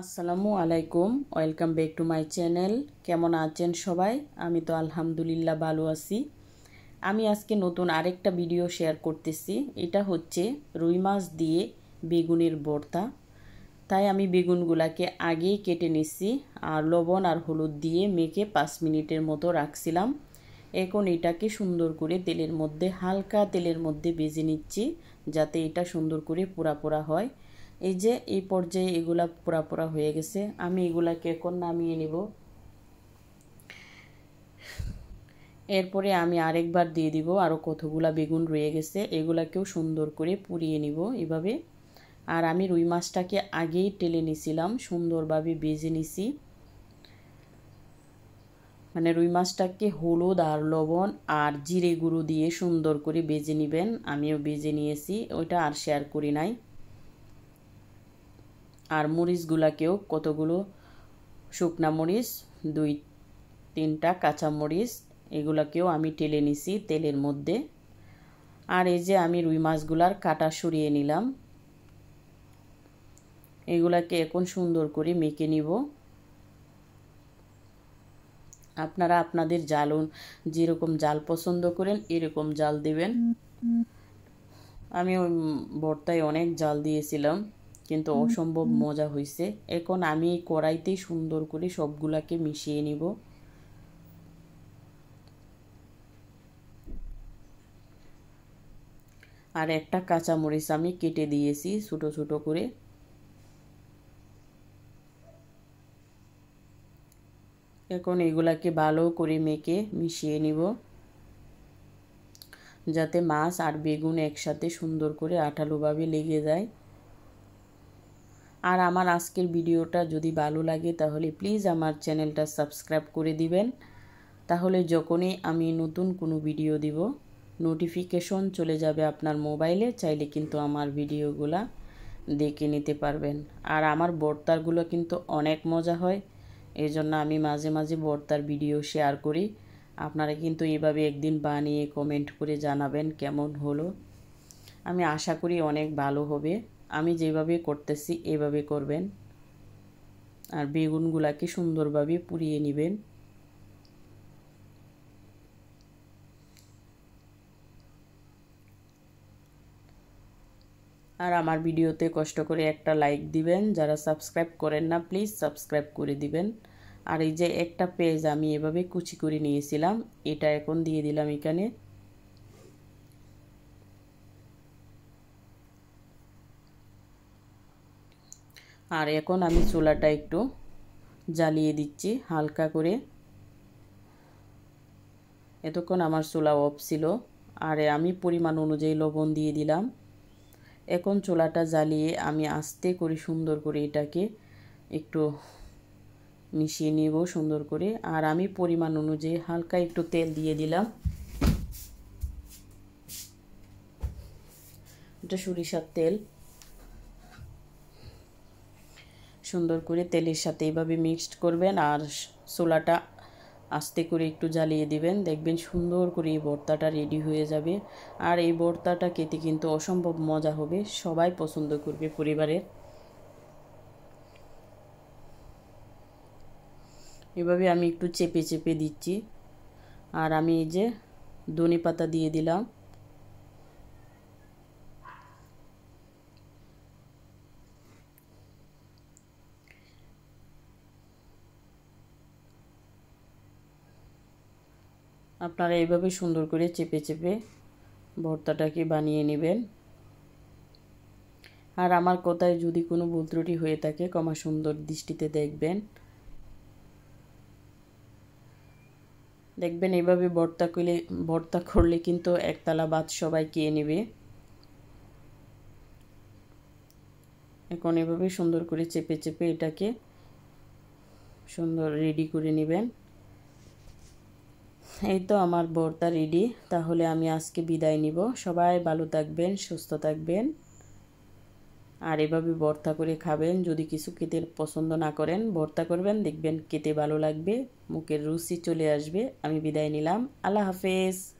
আসসালামু আলাইকুম welcome back to my channel কেমন আছেন সবাই আমি তো আলহামদুলিল্লাহ ভালো আছি আমি আজকে নতুন আরেকটা ভিডিও শেয়ার করতেছি এটা হচ্ছে রুই মাছ দিয়ে বেগুনের বর্তা তাই আমি বেগুনগুলাকে আগেই কেটে নিচ্ছি আর লবণ আর হলুদ দিয়ে মেখে পাঁচ মিনিটের মতো রাখছিলাম এখন এটাকে সুন্দর করে তেলের মধ্যে হালকা তেলের মধ্যে বেজে নিচ্ছি যাতে এটা সুন্দর করে পোড়া পোড়া হয় এই যে এই পর্যায়ে এগুলা পোড়া পোড়া হয়ে গেছে আমি এগুলাকে এখন নামিয়ে নিব এরপরে আমি আরেকবার দিয়ে দিব আরও কতগুলা বেগুন রয়ে গেছে এগুলাকেও সুন্দর করে পুড়িয়ে নিব এভাবে আর আমি রুই মাছটাকে আগেই টেলে নিছিলাম সুন্দরভাবে বেজে নিছি মানে রুই মাছটাকে হলুদ আর লবণ আর জিরে গুঁড়ো দিয়ে সুন্দর করে বেজে নেবেন আমিও বেজে নিয়েছি ওইটা আর শেয়ার করি নাই আর মরিচগুলাকেও কতগুলো শুকনা মরিচ দুই তিনটা কাঁচা মরিচ এগুলাকেও আমি টেলে নিছি তেলের মধ্যে আর এই যে আমি রুই মাছগুলার কাটা সরিয়ে নিলাম এগুলাকে এখন সুন্দর করে মেখে নিব আপনারা আপনাদের জালুন যেরকম জাল পছন্দ করেন এরকম জাল দেবেন আমি ওই ভর্তায় অনেক জাল দিয়েছিলাম কিন্তু অসম্ভব মজা হয়েছে এখন আমি এই কড়াইতেই সুন্দর করে সবগুলাকে মিশিয়ে নিব আর একটা কাঁচামরিচ আমি কেটে দিয়েছি ছোটো ছোটো করে এখন এগুলাকে ভালো করে মেখে মিশিয়ে নিব যাতে মাছ আর বেগুন একসাথে সুন্দর করে আঠালোভাবে লেগে যায় আর আমার আজকের ভিডিওটা যদি ভালো লাগে তাহলে প্লিজ আমার চ্যানেলটা সাবস্ক্রাইব করে দিবেন তাহলে যখনই আমি নতুন কোনো ভিডিও দিব নোটিফিকেশন চলে যাবে আপনার মোবাইলে চাইলে কিন্তু আমার ভিডিওগুলা দেখে নিতে পারবেন আর আমার বর্তারগুলো কিন্তু অনেক মজা হয় এই জন্য আমি মাঝে মাঝে বর্তার ভিডিও শেয়ার করি আপনারা কিন্তু এভাবে একদিন বানিয়ে কমেন্ট করে জানাবেন কেমন হলো আমি আশা করি অনেক ভালো হবে আমি যেভাবে করতেছি এভাবে করবেন আর বেগুনগুলাকে সুন্দরভাবে পুড়িয়ে নেবেন আর আমার ভিডিওতে কষ্ট করে একটা লাইক দিবেন যারা সাবস্ক্রাইব করেন না প্লিজ সাবস্ক্রাইব করে দিবেন আর এই যে একটা পেজ আমি এভাবে কুচি করে নিয়েছিলাম এটা এখন দিয়ে দিলাম এখানে আর এখন আমি চুলাটা একটু জ্বালিয়ে দিচ্ছি হালকা করে এতক্ষণ আমার চুলা অফ ছিল আর আমি পরিমাণ অনুযায়ী লবণ দিয়ে দিলাম এখন চুলাটা জ্বালিয়ে আমি আস্তে করে সুন্দর করে এটাকে একটু মিশিয়ে নেব সুন্দর করে আর আমি পরিমাণ অনুযায়ী হালকা একটু তেল দিয়ে দিলাম এটা সরিষার তেল সুন্দর করে তেলের সাথে এভাবে মিক্সড করবেন আর ছোলাটা আস্তে করে একটু জ্বালিয়ে দিবেন দেখবেন সুন্দর করে এই ভর্তাটা রেডি হয়ে যাবে আর এই ভর্তাটা খেতে কিন্তু অসম্ভব মজা হবে সবাই পছন্দ করবে পরিবারের এভাবে আমি একটু চেপে চেপে দিচ্ছি আর আমি এই যে ধনে পাতা দিয়ে দিলাম আপনারা এইভাবে সুন্দর করে চেপে চেপে ভর্তাটাকে বানিয়ে নেবেন আর আমার কথায় যদি কোনো ভুল ত্রুটি হয়ে থাকে কমা সুন্দর দৃষ্টিতে দেখবেন দেখবেন এভাবে ভর্তা করলে ভর্তা করলে কিন্তু একতলা বাদ সবাই খেয়ে নেবে এখন এভাবে সুন্দর করে চেপে চেপে এটাকে সুন্দর রেডি করে নেবেন এই তো আমার ভর্তা রেডি তাহলে আমি আজকে বিদায় নিব সবাই ভালো থাকবেন সুস্থ থাকবেন আর এভাবে ভর্তা করে খাবেন যদি কিছু খেতে পছন্দ না করেন ভর্তা করবেন দেখবেন খেতে ভালো লাগবে মুখের রুচি চলে আসবে আমি বিদায় নিলাম আল্লাহ হাফেজ